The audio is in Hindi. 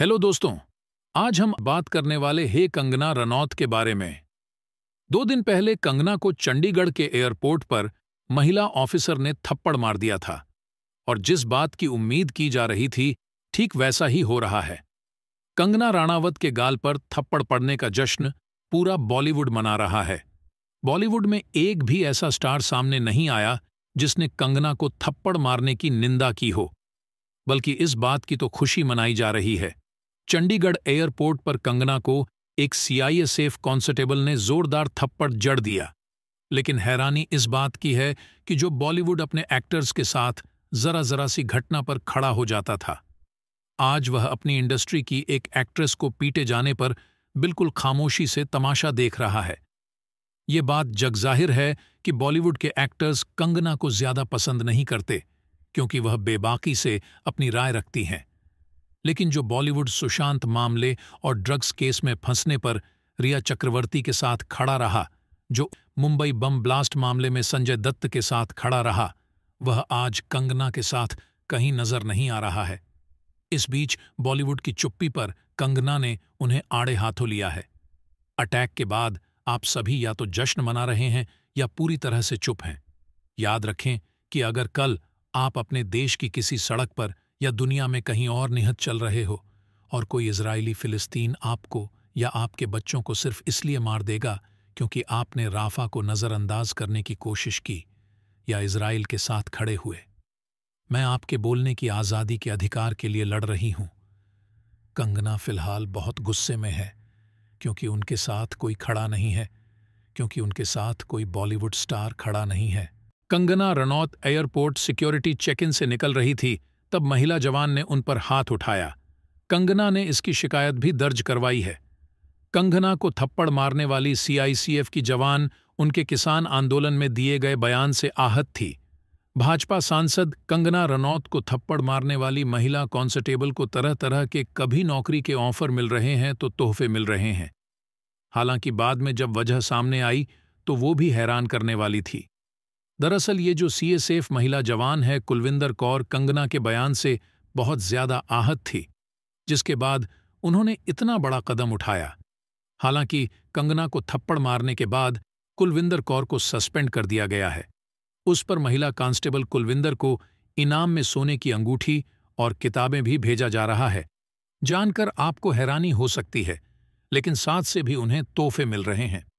हेलो दोस्तों आज हम बात करने वाले हे कंगना रनौत के बारे में दो दिन पहले कंगना को चंडीगढ़ के एयरपोर्ट पर महिला ऑफिसर ने थप्पड़ मार दिया था और जिस बात की उम्मीद की जा रही थी ठीक वैसा ही हो रहा है कंगना राणावत के गाल पर थप्पड़ पड़ने का जश्न पूरा बॉलीवुड मना रहा है बॉलीवुड में एक भी ऐसा स्टार सामने नहीं आया जिसने कंगना को थप्पड़ मारने की निंदा की हो बल्कि इस बात की तो खुशी मनाई जा रही है चंडीगढ़ एयरपोर्ट पर कंगना को एक सीआईएसएफ कांस्टेबल ने जोरदार थप्पड़ जड़ दिया लेकिन हैरानी इस बात की है कि जो बॉलीवुड अपने एक्टर्स के साथ जरा जरा सी घटना पर खड़ा हो जाता था आज वह अपनी इंडस्ट्री की एक एक्ट्रेस को पीटे जाने पर बिल्कुल खामोशी से तमाशा देख रहा है ये बात जगजाहिर है कि बॉलीवुड के एक्टर्स कंगना को ज्यादा पसंद नहीं करते क्योंकि वह बेबाकी से अपनी राय रखती हैं लेकिन जो बॉलीवुड सुशांत मामले और ड्रग्स केस में फंसने पर रिया चक्रवर्ती के साथ खड़ा रहा जो मुंबई बम ब्लास्ट मामले में संजय दत्त के साथ खड़ा रहा वह आज कंगना के साथ कहीं नजर नहीं आ रहा है इस बीच बॉलीवुड की चुप्पी पर कंगना ने उन्हें आड़े हाथों लिया है अटैक के बाद आप सभी या तो जश्न मना रहे हैं या पूरी तरह से चुप हैं याद रखें कि अगर कल आप अपने देश की किसी सड़क पर या दुनिया में कहीं और निहत चल रहे हो और कोई इजरायली फिलिस्तीन आपको या आपके बच्चों को सिर्फ इसलिए मार देगा क्योंकि आपने राफा को नज़रअंदाज करने की कोशिश की या इसराइल के साथ खड़े हुए मैं आपके बोलने की आज़ादी के अधिकार के लिए लड़ रही हूं कंगना फिलहाल बहुत गुस्से में है क्योंकि उनके साथ कोई खड़ा नहीं है क्योंकि उनके साथ कोई बॉलीवुड स्टार खड़ा नहीं है Kangana Ranaut airport security check in से निकल रही थी तब महिला जवान ने उन पर हाथ उठाया कंगना ने इसकी शिकायत भी दर्ज करवाई है कंगना को थप्पड़ मारने वाली सीआईसीएफ की जवान उनके किसान आंदोलन में दिए गए बयान से आहत थी भाजपा सांसद कंगना रनौत को थप्पड़ मारने वाली महिला कांस्टेबल को तरह तरह के कभी नौकरी के ऑफर मिल रहे हैं तो तोहफे मिल रहे हैं हालांकि बाद में जब वजह सामने आई तो वो भी हैरान करने वाली थी दरअसल ये जो सीएसएफ महिला जवान है कुलविंदर कौर कंगना के बयान से बहुत ज्यादा आहत थी जिसके बाद उन्होंने इतना बड़ा कदम उठाया हालांकि कंगना को थप्पड़ मारने के बाद कुलविंदर कौर को सस्पेंड कर दिया गया है उस पर महिला कांस्टेबल कुलविंदर को इनाम में सोने की अंगूठी और किताबें भी भेजा जा रहा है जानकर आपको हैरानी हो सकती है लेकिन साथ से भी उन्हें तोहफे मिल रहे हैं